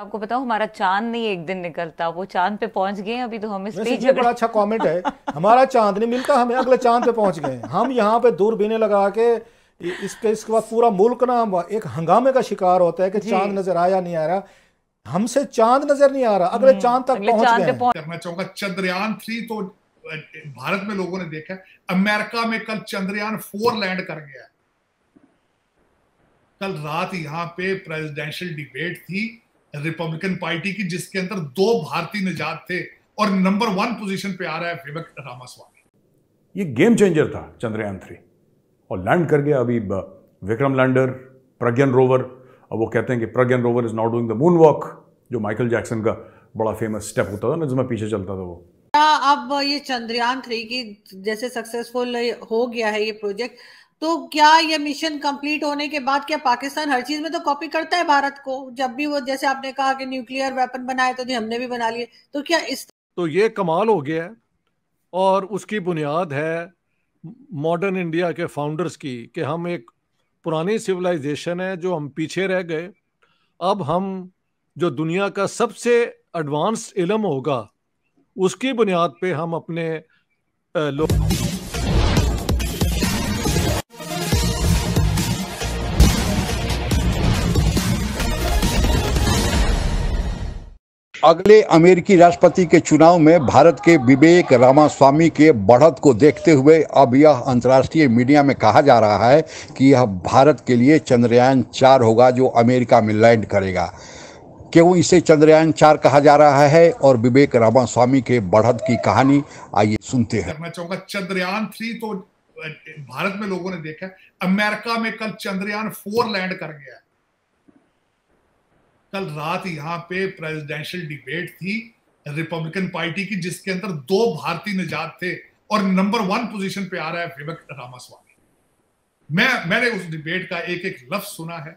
आपको बताओ हमारा चांद नहीं एक दिन निकलता वो चांद पे पहुंच गए अभी तो हमें स्पेस बड़ा अच्छा कमेंट है हमारा चांद नहीं मिलता हमें अगले चांद पे पहुंच गए हम यहाँ पे दूरबीने लगा के इसके इसके बाद पूरा मुल्क ना एक हंगामे का शिकार होता है कि चांद नजर आया नहीं आ रहा हमसे चांद नजर नहीं आ रहा अगले हम्म, चांद तक पहुंच गए चंद्रयान थ्री तो भारत में लोगों ने देखा अमेरिका में कल चंद्रयान फोर लैंड कर गया कल रात यहाँ पे प्रेसिडेंशियल डिबेट थी रिपब्लिकन पार्टी की जिसके अंदर दो भारतीय निजात थे और नंबर वन पोजीशन पे आ रहा है विवेक रामास्वामी ये गेम चेंजर था चंद्रयान थ्री और लैंड कर गया अभी विक्रम लैंडर प्रज्ञन रोवर अब वो कहते हैं कि Pragyan rover is not doing the moon walk जो माइकल जैक्सन का बड़ा फेमस स्टेप होता था ना जिसमें पीछे चलता था वो अब ये चंद्रयान थ्री की जैसे सक्सेसफुल हो गया है ये प्रोजेक्ट तो क्या ये मिशन कंप्लीट होने के बाद क्या पाकिस्तान हर चीज में तो कॉपी करता है भारत को जब भी वो जैसे आपने कहा कि न्यूक्लियर वेपन बनाए तो हमने भी बना लिए तो क्या इस तो ये कमाल हो गया है और उसकी बुनियाद है मॉडर्न इंडिया के फाउंडर्स की कि हम एक पुरानी सिविलाइजेशन है जो हम पीछे रह गए अब हम जो दुनिया का सबसे एडवांस इलम होगा उसकी बुनियाद पे हम अपने लोग अगले अमेरिकी राष्ट्रपति के चुनाव में भारत के विवेक रामास्वामी के बढ़त को देखते हुए अब यह अंतर्राष्ट्रीय मीडिया में कहा जा रहा है कि यह भारत के लिए चंद्रयान चार होगा जो अमेरिका में लैंड करेगा क्यों इसे चंद्रयान चार कहा जा रहा है और विवेक रामास्वामी के बढ़त की कहानी आइए सुनते हैं मैं चाहूंगा चंद्रयान थ्री तो भारत में लोगों ने देखा अमेरिका में कल चंद्रयान फोर लैंड कर गया कल रात यहाँ पे प्रेसिडेंशियल डिबेट थी रिपब्लिकन पार्टी की जिसके अंदर दो भारतीय निजात थे और नंबर वन पोजीशन पे आ रहा है विवेक रामास्वामी मैं मैंने उस डिबेट का एक एक लफ्ज सुना है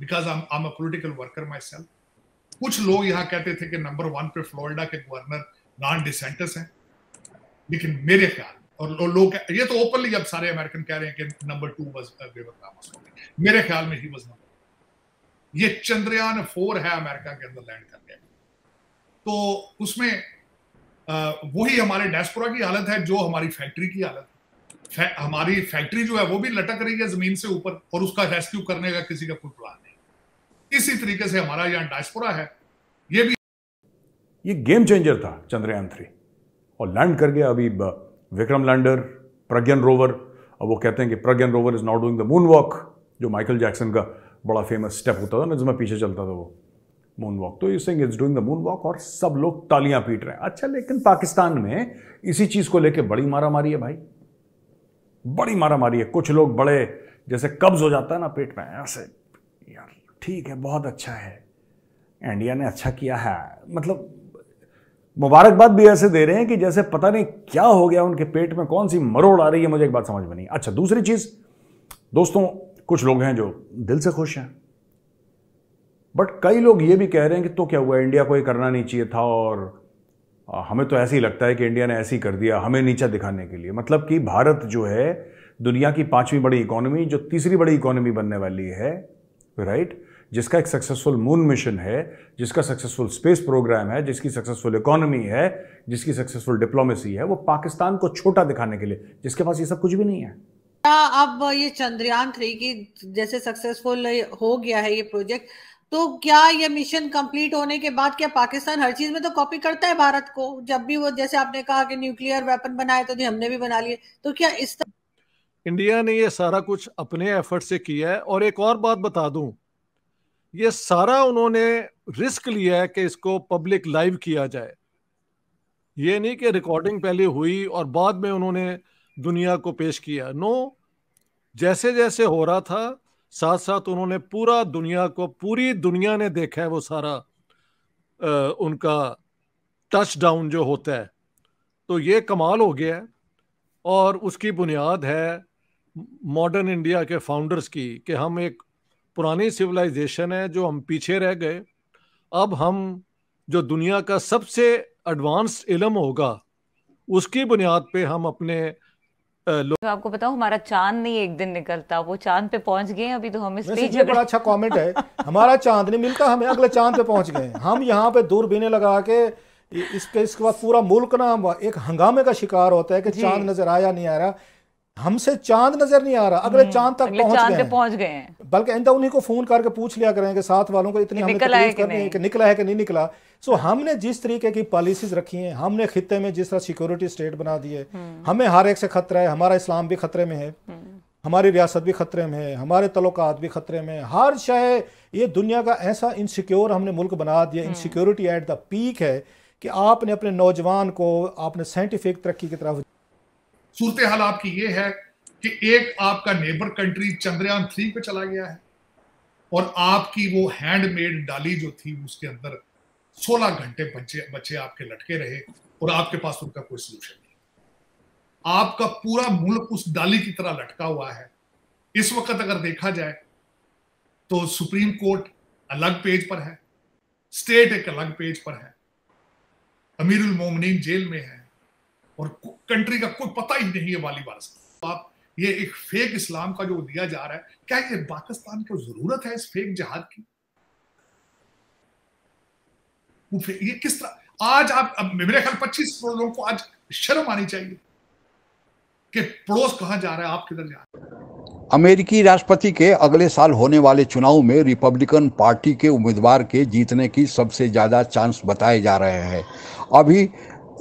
because I am political worker my self कुछ लोग यहाँ कहते थे कि नंबर वन पे फ्लोरिडा के गवर्नर नॉन डिसेंटस हैं लेकिन मेरे ख्याल और लोग लो ये तो ओपनली अब सारे अमेरिकन कह रहे हैं कि number two was Vivek Ramaswamy मेरे ख्याल में ही वॉज नंबर ये चंद्रयान फोर है अमेरिका के अंदर लैंड करके तो उसमें वही हमारे डेस्पोरा की हालत है जो हमारी फैक्ट्री की हालत फै, हमारी फैक्ट्री जो है वो भी लटक रही है जमीन से ऊपर और उसका रेस्क्यू करने का किसी का कोई प्लान नहीं इसी तरीके से हमारा यहाँ डायस्पोरा है ये भी ये गेम चेंजर था चंद्रयान थ्री और लैंड कर गया अभी विक्रम लैंडर प्रज्ञन रोवर अब वो कहते हैं कि Pragyan rover is not doing the moon walk जो माइकल जैक्सन का बड़ा फेमस स्टेप होता था ना जिसमें पीछे चलता था वो मून वॉक तो you sing is doing the moon walk और सब लोग तालियां पीट रहे हैं अच्छा लेकिन पाकिस्तान में इसी चीज़ को लेकर बड़ी मारा मारी है भाई बड़ी मारा मारी है कुछ लोग बड़े जैसे कब्ज हो जाता है ना पेट में ऐसे यार ठीक है बहुत अच्छा है इंडिया ने अच्छा किया है मतलब मुबारकबाद भी ऐसे दे रहे हैं कि जैसे पता नहीं क्या हो गया उनके पेट में कौन सी मरोड़ आ रही है मुझे एक बात समझ में नहीं अच्छा दूसरी चीज़ दोस्तों कुछ लोग हैं जो दिल से खुश हैं बट कई लोग ये भी कह रहे हैं कि तो क्या हुआ इंडिया को ये करना नहीं चाहिए था और हमें तो ऐसे ही लगता है कि इंडिया ने ऐसे ही कर दिया हमें नीचा दिखाने के लिए मतलब कि भारत जो है दुनिया की पांचवी बड़ी इकोनॉमी जो तीसरी बड़ी इकोनॉमी बनने वाली है राइट जिसका एक सक्सेसफुल मून मिशन है जिसका सक्सेसफुल स्पेस प्रोग्राम है जिसकी सक्सेसफुल इकोनॉमी है जिसकी सक्सेसफुल डिप्लोमेसी है वो पाकिस्तान को छोटा दिखाने के लिए जिसके पास ये सब कुछ भी नहीं है क्या अब ये चंद्रयान थ्री की जैसे सक्सेसफुल हो गया है ये प्रोजेक्ट तो क्या ये मिशन कंप्लीट होने के बाद क्या पाकिस्तान हर चीज में तो कॉपी करता है भारत को जब भी वो जैसे आपने कहा कि न्यूक्लियर वेपन बनाए तो हमने भी बना लिए तो क्या इस तर... इंडिया ने ये सारा कुछ अपने एफर्ट से किया है और एक और बात बता दूं ये सारा उन्होंने रिस्क लिया है कि इसको पब्लिक लाइव किया जाए ये नहीं कि रिकॉर्डिंग पहले हुई और बाद में उन्होंने दुनिया को पेश किया नो जैसे जैसे हो रहा था साथ साथ उन्होंने पूरा दुनिया को पूरी दुनिया ने देखा है वो सारा आ, उनका टच डाउन जो होता है तो ये कमाल हो गया है और उसकी बुनियाद है मॉडर्न इंडिया के फाउंडर्स की कि हम एक पुरानी सिविलाइजेशन है जो हम पीछे रह गए अब हम जो दुनिया का सबसे एडवांस इलम होगा उसकी बुनियाद पे हम अपने तो आपको बताऊं हमारा चांद नहीं एक दिन निकलता वो चांद पे पहुंच गए अभी तो हम इसलिए ये बड़ा अच्छा कमेंट है हमारा चांद नहीं मिलता हमें अगले चांद पे पहुंच गए हम यहाँ पे दूरबीने लगा के इसके इसके बाद पूरा मुल्क ना एक हंगामे का शिकार होता है कि चांद नजर आया नहीं आ रहा हमसे चांद नजर नहीं आ रहा अगले हम्म। चांद तक अगले पहुंच, गए पहुंच गए हैं बल्कि इंदा उन्हीं को फोन करके पूछ लिया करें कि साथ वालों को इतनी हमें तकलीफ करनी है कि निकला है कि नहीं निकला सो हमने जिस तरीके की पॉलिसीज रखी हैं हमने खित्ते में जिस तरह सिक्योरिटी स्टेट बना दी है हम्म। हमें हर एक से खतरा है हमारा इस्लाम भी खतरे में है हम्म। हमारी रियासत भी खतरे में है हमारे तलुकात भी खतरे में है हर शायद ये दुनिया का ऐसा इनसिक्योर हमने मुल्क बना दिया इनसिक्योरिटी एट द पीक है कि आपने अपने नौजवान को आपने साइंटिफिक तरक्की की तरफ सूरत हाल आपकी ये है कि एक आपका नेबर कंट्री चंद्रयान थ्री पे चला गया है और आपकी वो हैंडमेड डाली जो थी उसके अंदर 16 घंटे बच्चे बच्चे आपके लटके रहे और आपके पास उनका कोई सलूशन नहीं आपका पूरा मुल्क उस डाली की तरह लटका हुआ है इस वक्त अगर देखा जाए तो सुप्रीम कोर्ट अलग पेज पर है स्टेट एक अलग पेज पर है अमीरुल उलमोमिन जेल में है और कंट्री का कोई पता ही नहीं है वाली बारस तो आप ये एक फेक इस्लाम का जो दिया जा रहा है क्या ये पाकिस्तान को जरूरत है इस फेक जहाद की ये किस तरह आज आप अब मेरे ख्याल पच्चीस करोड़ लोगों को आज शर्म आनी चाहिए कि पड़ोस कहाँ जा रहा है आप किधर जा रहे हैं अमेरिकी राष्ट्रपति के अगले साल होने वाले चुनाव में रिपब्लिकन पार्टी के उम्मीदवार के जीतने की सबसे ज़्यादा चांस बताए जा रहे हैं अभी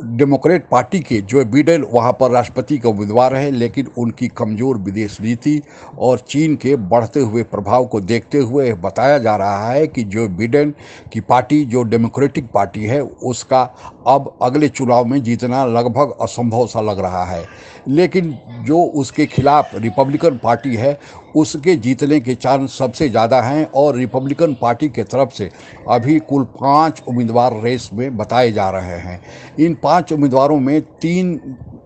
डेमोक्रेट पार्टी के जो बीडल वहाँ पर राष्ट्रपति का उम्मीदवार है लेकिन उनकी कमज़ोर विदेश नीति और चीन के बढ़ते हुए प्रभाव को देखते हुए बताया जा रहा है कि जो बिडेन की पार्टी जो डेमोक्रेटिक पार्टी है उसका अब अगले चुनाव में जीतना लगभग असंभव सा लग रहा है लेकिन जो उसके खिलाफ रिपब्लिकन पार्टी है उसके जीतने के चांस सबसे ज़्यादा हैं और रिपब्लिकन पार्टी के तरफ से अभी कुल पाँच उम्मीदवार रेस में बताए जा रहे हैं इन पाँच उम्मीदवारों में तीन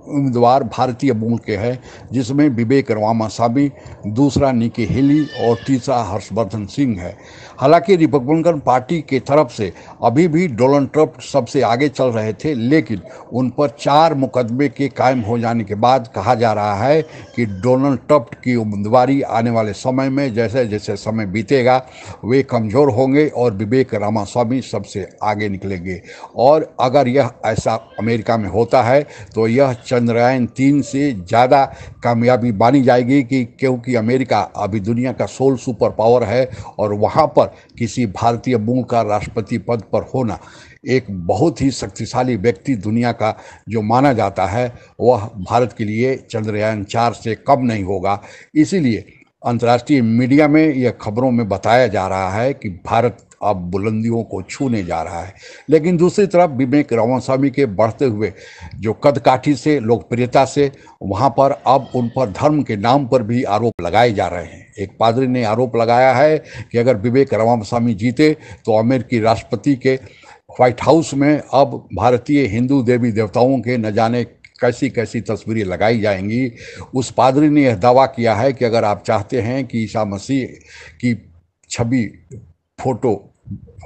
उम्मीदवार भारतीय मूल के हैं जिसमें विवेक रामास्वामी दूसरा निकी हिली और तीसरा हर्षवर्धन सिंह है हालांकि रिपब्लिकन पार्टी के तरफ से अभी भी डोनाल्ड ट्रंप सबसे आगे चल रहे थे लेकिन उन पर चार मुकदमे के कायम हो जाने के बाद कहा जा रहा है कि डोनाल्ड ट्रंप की उम्मीदवारी आने वाले समय में जैसे जैसे समय बीतेगा वे कमज़ोर होंगे और विवेक रामास्वामी सबसे आगे निकलेंगे और अगर यह ऐसा अमेरिका में होता है तो यह चंद्रयान तीन से ज़्यादा कामयाबी मानी जाएगी कि क्योंकि अमेरिका अभी दुनिया का सोल सुपर पावर है और वहाँ पर किसी भारतीय मूल का राष्ट्रपति पद पर होना एक बहुत ही शक्तिशाली व्यक्ति दुनिया का जो माना जाता है वह भारत के लिए चंद्रयान चार से कम नहीं होगा इसीलिए अंतर्राष्ट्रीय मीडिया में यह खबरों में बताया जा रहा है कि भारत अब बुलंदियों को छूने जा रहा है लेकिन दूसरी तरफ विवेक रामास्वामी स्वामी के बढ़ते हुए जो कदकाठी से लोकप्रियता से वहाँ पर अब उन पर धर्म के नाम पर भी आरोप लगाए जा रहे हैं एक पादरी ने आरोप लगाया है कि अगर विवेक रामास्वामी जीते तो अमेरिकी राष्ट्रपति के व्हाइट हाउस में अब भारतीय हिंदू देवी देवताओं के न जाने कैसी कैसी तस्वीरें लगाई जाएंगी उस पादरी ने यह दावा किया है कि अगर आप चाहते हैं कि ईसा मसीह की छवि फोटो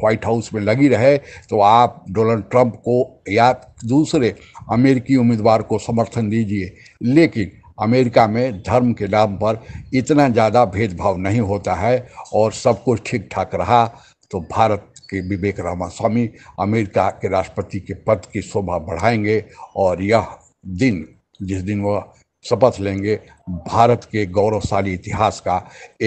व्हाइट हाउस में लगी रहे तो आप डोनाल्ड ट्रंप को या दूसरे अमेरिकी उम्मीदवार को समर्थन दीजिए लेकिन अमेरिका में धर्म के नाम पर इतना ज़्यादा भेदभाव नहीं होता है और सब कुछ ठीक ठाक रहा तो भारत के विवेक रामास्वामी अमेरिका के राष्ट्रपति के पद की शोभा बढ़ाएंगे और यह दिन जिस दिन वह शपथ लेंगे भारत के गौरवशाली इतिहास का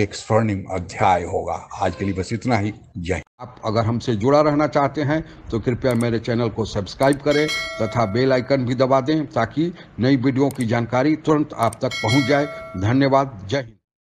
एक स्वर्णिम अध्याय होगा आज के लिए बस इतना ही जय आप अगर हमसे जुड़ा रहना चाहते हैं तो कृपया मेरे चैनल को सब्सक्राइब करें तथा बेल आइकन भी दबा दें ताकि नई वीडियो की जानकारी तुरंत आप तक पहुंच जाए धन्यवाद जय हिंद